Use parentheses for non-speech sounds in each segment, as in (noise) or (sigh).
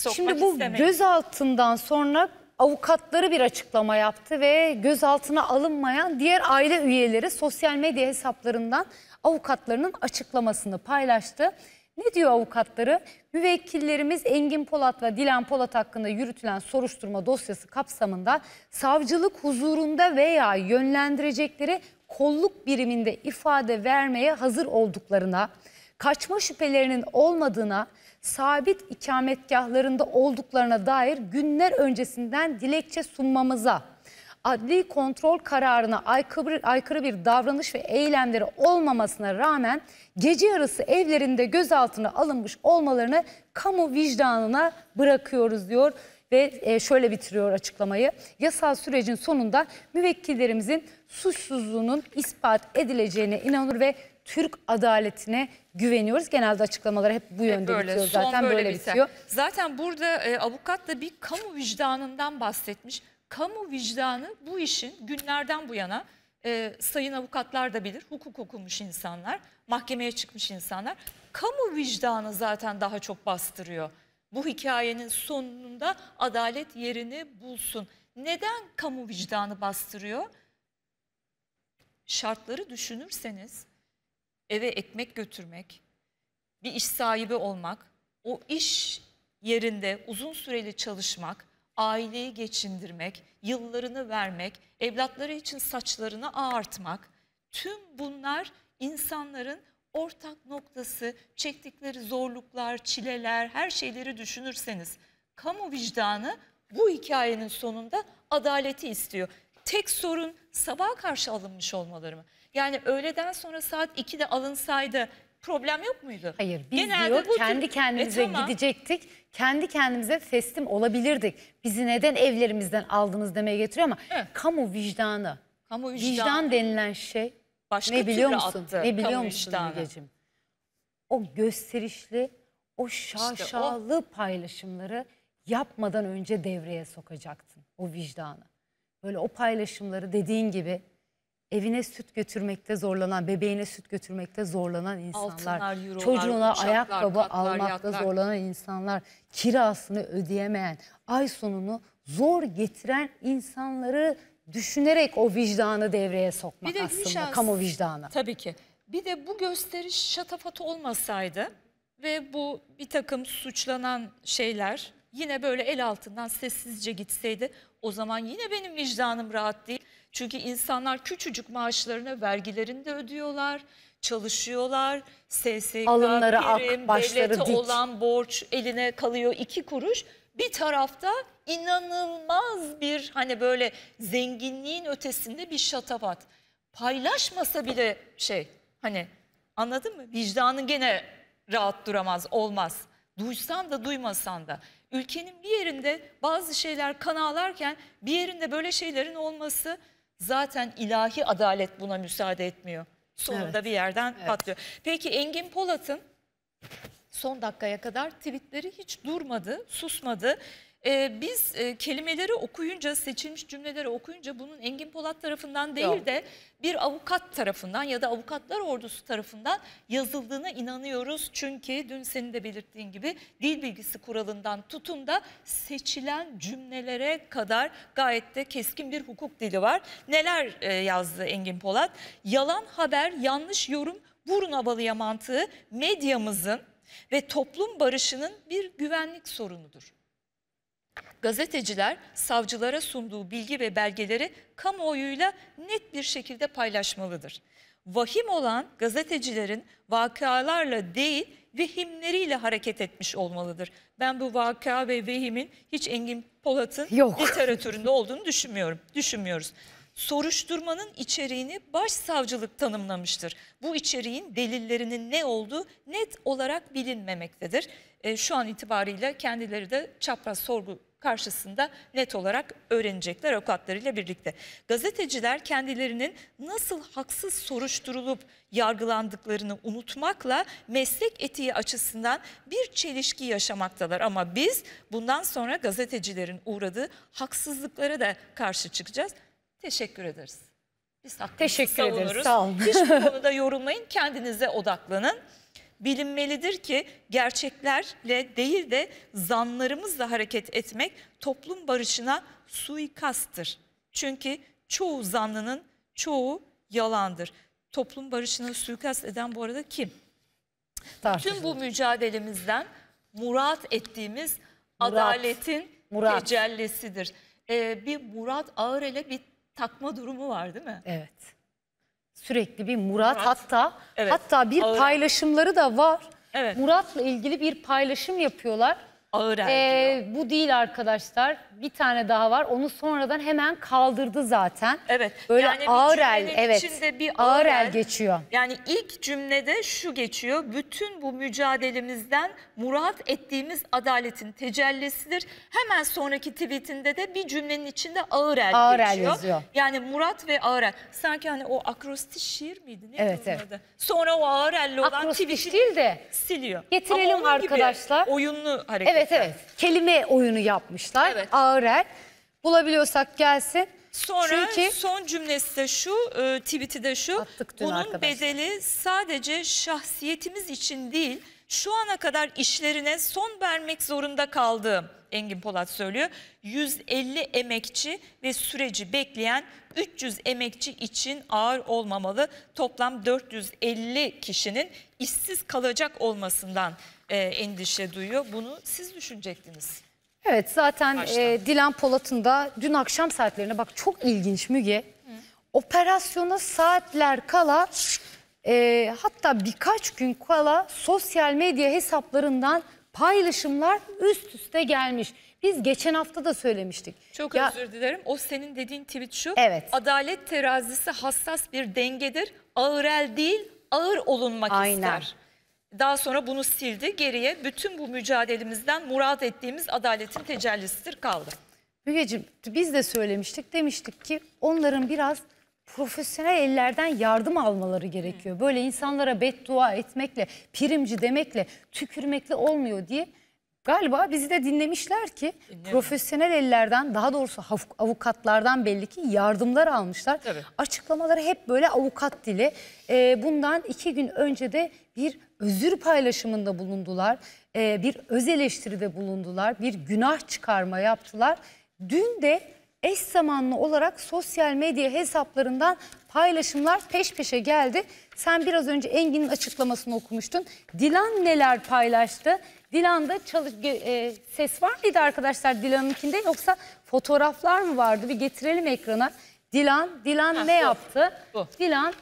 Sokmak Şimdi bu istemeyin. gözaltından sonra avukatları bir açıklama yaptı ve gözaltına alınmayan diğer aile üyeleri sosyal medya hesaplarından avukatlarının açıklamasını paylaştı. Ne diyor avukatları? Müvekkillerimiz Engin Polat ve Dilan Polat hakkında yürütülen soruşturma dosyası kapsamında savcılık huzurunda veya yönlendirecekleri kolluk biriminde ifade vermeye hazır olduklarına, kaçma şüphelerinin olmadığına, sabit ikametgahlarında olduklarına dair günler öncesinden dilekçe sunmamıza, adli kontrol kararına aykırı, aykırı bir davranış ve eylemleri olmamasına rağmen gece yarısı evlerinde gözaltına alınmış olmalarını kamu vicdanına bırakıyoruz diyor ve e, şöyle bitiriyor açıklamayı. Yasal sürecin sonunda müvekkillerimizin suçsuzluğunun ispat edileceğine inanır ve Türk adaletine güveniyoruz. Genelde açıklamalar hep bu yönde böyle, bitiyor zaten böyle, böyle bitiyor. Zaten burada e, avukat da bir kamu vicdanından bahsetmiş. Kamu vicdanı bu işin günlerden bu yana e, sayın avukatlar da bilir, hukuk okumuş insanlar, mahkemeye çıkmış insanlar. Kamu vicdanı zaten daha çok bastırıyor bu hikayenin sonunda adalet yerini bulsun. Neden kamu vicdanı bastırıyor? Şartları düşünürseniz eve ekmek götürmek, bir iş sahibi olmak, o iş yerinde uzun süreli çalışmak, aileyi geçindirmek, yıllarını vermek, evlatları için saçlarını ağartmak, tüm bunlar insanların ortak noktası çektikleri zorluklar, çileler, her şeyleri düşünürseniz kamu vicdanı bu hikayenin sonunda adaleti istiyor. Tek sorun sabaha karşı alınmış olmaları mı? Yani öğleden sonra saat 2'de alınsaydı problem yok muydu? Hayır biz Genelde diyor bu kendi tür... E, kendimize e, tamam. gidecektik. Kendi kendimize teslim olabilirdik. Bizi neden evlerimizden aldınız demeye getiriyor ama evet. kamu vicdanı. Kamu vicdanı. Vicdan denilen şey başka ne biliyor musun? attı. Ne biliyor musun Mügeciğim? O gösterişli, o şaşalı işte o... paylaşımları yapmadan önce devreye sokacaktın o vicdanı. Böyle o paylaşımları dediğin gibi evine süt götürmekte zorlanan, bebeğine süt götürmekte zorlanan insanlar, Altınlar, eurolar, çocuğuna uçaklar, ayakkabı katlar, almakta yatlar. zorlanan insanlar, kirasını ödeyemeyen, ay sonunu zor getiren insanları düşünerek o vicdanı devreye sokmak bir de aslında Gülşen, kamu vicdanı. Tabii ki. Bir de bu gösteriş şatafatı olmasaydı ve bu bir takım suçlanan şeyler yine böyle el altından sessizce gitseydi o zaman yine benim vicdanım rahat değil. Çünkü insanlar küçücük maaşlarını vergilerini de ödüyorlar çalışıyorlar. SSK, Alınları prim, ak, başları dik. olan borç eline kalıyor iki kuruş. Bir tarafta inanılmaz bir hani böyle zenginliğin ötesinde bir şatafat. Paylaşmasa bile şey hani anladın mı? Vicdanın gene rahat duramaz, olmaz. Duysan da duymasan da. Ülkenin bir yerinde bazı şeyler kan ağlarken bir yerinde böyle şeylerin olması zaten ilahi adalet buna müsaade etmiyor sonunda evet. bir yerden evet. patlıyor. Peki Engin Polat'ın son dakikaya kadar tweetleri hiç durmadı, susmadı e, biz e, kelimeleri okuyunca, seçilmiş cümleleri okuyunca bunun Engin Polat tarafından değil de bir avukat tarafından ya da avukatlar ordusu tarafından yazıldığına inanıyoruz. Çünkü dün senin de belirttiğin gibi dil bilgisi kuralından tutun da seçilen cümlelere kadar gayet de keskin bir hukuk dili var. Neler e, yazdı Engin Polat? Yalan haber, yanlış yorum, burun havalıya mantığı medyamızın ve toplum barışının bir güvenlik sorunudur. Gazeteciler savcılara sunduğu bilgi ve belgeleri kamuoyuyla net bir şekilde paylaşmalıdır. Vahim olan gazetecilerin vakalarla değil vehimleriyle hareket etmiş olmalıdır. Ben bu vaka ve vehimin hiç Engin Polat'ın literatüründe olduğunu düşünmüyorum. Düşünmüyoruz soruşturmanın içeriğini başsavcılık tanımlamıştır. Bu içeriğin delillerinin ne olduğu net olarak bilinmemektedir. E, şu an itibariyle kendileri de çapraz sorgu karşısında net olarak öğrenecekler avukatlarıyla birlikte. Gazeteciler kendilerinin nasıl haksız soruşturulup yargılandıklarını unutmakla meslek etiği açısından bir çelişki yaşamaktalar. Ama biz bundan sonra gazetecilerin uğradığı haksızlıklara da karşı çıkacağız. Teşekkür ederiz. Biz Teşekkür savunuruz. ederiz. Sağ olun. Hiçbir (laughs) konuda yorulmayın. Kendinize odaklanın bilinmelidir ki gerçeklerle değil de zanlarımızla hareket etmek toplum barışına suikasttır. Çünkü çoğu zanlının çoğu yalandır. Toplum barışına suikast eden bu arada kim? Tartışılır. Tüm bu mücadelemizden murat ettiğimiz murat, adaletin murat. tecellisidir. Ee, bir Murat ağır ele bir takma durumu var değil mi? Evet sürekli bir Murat, Murat. hatta evet. hatta bir Ağır. paylaşımları da var. Evet. Murat'la ilgili bir paylaşım yapıyorlar. Ağır ee, Bu değil arkadaşlar. Bir tane daha var. Onu sonradan hemen kaldırdı zaten. Evet. Böyle yani ağır el. Evet. Içinde bir ağır, ağır el, geçiyor. Yani ilk cümlede şu geçiyor. Bütün bu mücadelemizden murat ettiğimiz adaletin tecellisidir. Hemen sonraki tweetinde de bir cümlenin içinde ağır el ağır geçiyor. El yazıyor. Yani murat ve ağır el. Sanki hani o akrostiş şiir miydi? Ne evet, evet. Sonra o ağır elle olan tweet'i değil de siliyor. Getirelim arkadaşlar. oyunlu hareket. Evet. Evet evet. Kelime oyunu yapmışlar. Evet. Ağır Bulabiliyorsak gelsin. Sonra Çünkü... son cümlesi de şu, e, tweet'i de şu. Bunun arkadaşlar. bedeli sadece şahsiyetimiz için değil, şu ana kadar işlerine son vermek zorunda kaldığım, Engin Polat söylüyor, 150 emekçi ve süreci bekleyen 300 emekçi için ağır olmamalı. Toplam 450 kişinin işsiz kalacak olmasından e, endişe duyuyor. Bunu siz düşünecektiniz. Evet zaten e, Dilan Polat'ın da dün akşam saatlerine bak çok ilginç Müge. Hı. Operasyona saatler kala e, hatta birkaç gün kala sosyal medya hesaplarından paylaşımlar üst üste gelmiş. Biz geçen hafta da söylemiştik. Çok ya, özür dilerim. O senin dediğin tweet şu. Evet. Adalet terazisi hassas bir dengedir. Ağır el değil ağır olunmak Aynen. ister. Daha sonra bunu sildi. Geriye bütün bu mücadelemizden murat ettiğimiz adaletin tecellisidir kaldı. Mügeciğim biz de söylemiştik. Demiştik ki onların biraz profesyonel ellerden yardım almaları gerekiyor. Böyle insanlara beddua etmekle, primci demekle, tükürmekle olmuyor diye galiba bizi de dinlemişler ki Dinledim. profesyonel ellerden daha doğrusu avukatlardan belli ki yardımlar almışlar. Tabii. Açıklamaları hep böyle avukat dili. Ee, bundan iki gün önce de bir özür paylaşımında bulundular. E, bir öz eleştiride bulundular. Bir günah çıkarma yaptılar. Dün de eş zamanlı olarak sosyal medya hesaplarından paylaşımlar peş peşe geldi. Sen biraz önce Engin'in açıklamasını okumuştun. Dilan neler paylaştı? Dilan'da çalış e, ses var mıydı arkadaşlar Dilan'ınkinde yoksa fotoğraflar mı vardı? Bir getirelim ekrana. Dilan, Dilan ha, ne bu, yaptı? Bu. Dilan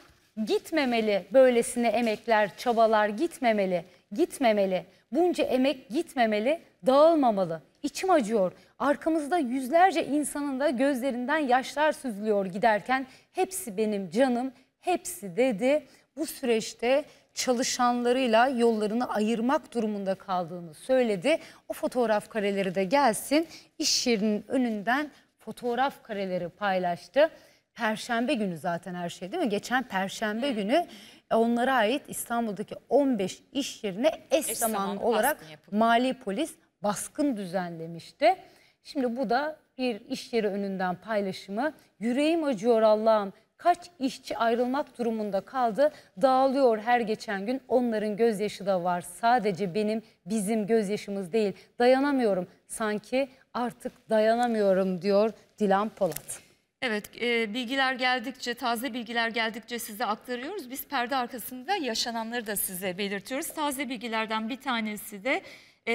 Gitmemeli böylesine emekler, çabalar gitmemeli, gitmemeli. Bunca emek gitmemeli, dağılmamalı. İçim acıyor. Arkamızda yüzlerce insanın da gözlerinden yaşlar süzülüyor giderken. Hepsi benim canım, hepsi dedi. Bu süreçte çalışanlarıyla yollarını ayırmak durumunda kaldığını söyledi. O fotoğraf kareleri de gelsin. İş yerinin önünden fotoğraf kareleri paylaştı. Perşembe günü zaten her şey değil mi? Geçen Perşembe Hı. günü onlara ait İstanbul'daki 15 iş yerine eş, eş zamanlı olarak mali polis baskın düzenlemişti. Şimdi bu da bir iş yeri önünden paylaşımı. Yüreğim acıyor Allah'ım. Kaç işçi ayrılmak durumunda kaldı. Dağılıyor her geçen gün. Onların gözyaşı da var. Sadece benim, bizim gözyaşımız değil. Dayanamıyorum. Sanki artık dayanamıyorum diyor Dilan Polat. Evet, e, bilgiler geldikçe, taze bilgiler geldikçe size aktarıyoruz. Biz perde arkasında yaşananları da size belirtiyoruz. Taze bilgilerden bir tanesi de e,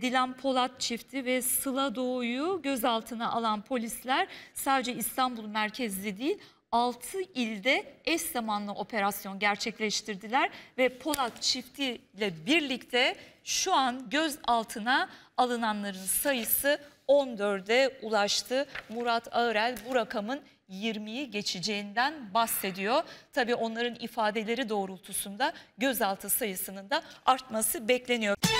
Dilan Polat çifti ve Sıla Doğu'yu gözaltına alan polisler sadece İstanbul merkezli değil, 6 ilde eş zamanlı operasyon gerçekleştirdiler ve Polat çiftiyle birlikte şu an gözaltına alınanların sayısı 14'e ulaştı. Murat Ağrel bu rakamın 20'yi geçeceğinden bahsediyor. Tabii onların ifadeleri doğrultusunda gözaltı sayısının da artması bekleniyor.